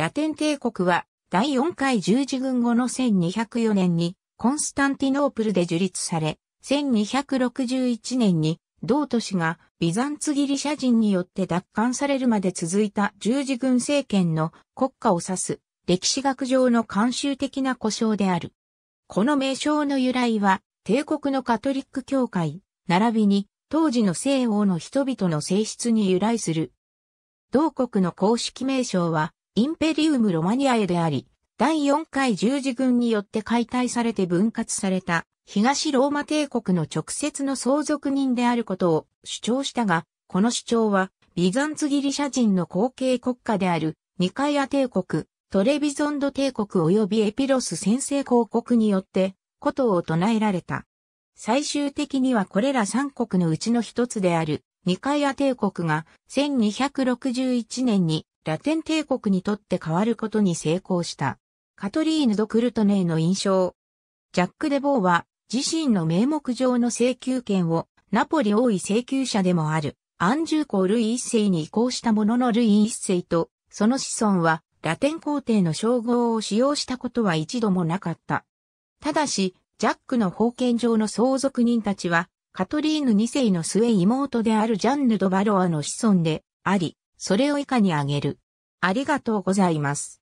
ラテン帝国は第4回十字軍後の1204年にコンスタンティノープルで樹立され、1261年に同都市がビザンツギリシャ人によって奪還されるまで続いた十字軍政権の国家を指す歴史学上の慣習的な故障である。この名称の由来は帝国のカトリック教会、並びに当時の西欧の人々の性質に由来する。同国の公式名称はインペリウム・ロマニアへであり、第4回十字軍によって解体されて分割された東ローマ帝国の直接の相続人であることを主張したが、この主張はビザンツギリシャ人の後継国家であるニカイア帝国、トレビゾンド帝国及びエピロス先制公国によってことを唱えられた。最終的にはこれら三国のうちの一つであるニカイア帝国が1261年にラテン帝国にとって変わることに成功した。カトリーヌ・ド・クルトネーの印象。ジャック・デ・ボーは自身の名目上の請求権をナポリ王位請求者でもあるアンジューールイ一世に移行したもののルイ一世とその子孫はラテン皇帝の称号を使用したことは一度もなかった。ただし、ジャックの封建上の相続人たちはカトリーヌ二世の末妹であるジャンヌ・ド・バロアの子孫であり、それを以下にあげる。ありがとうございます。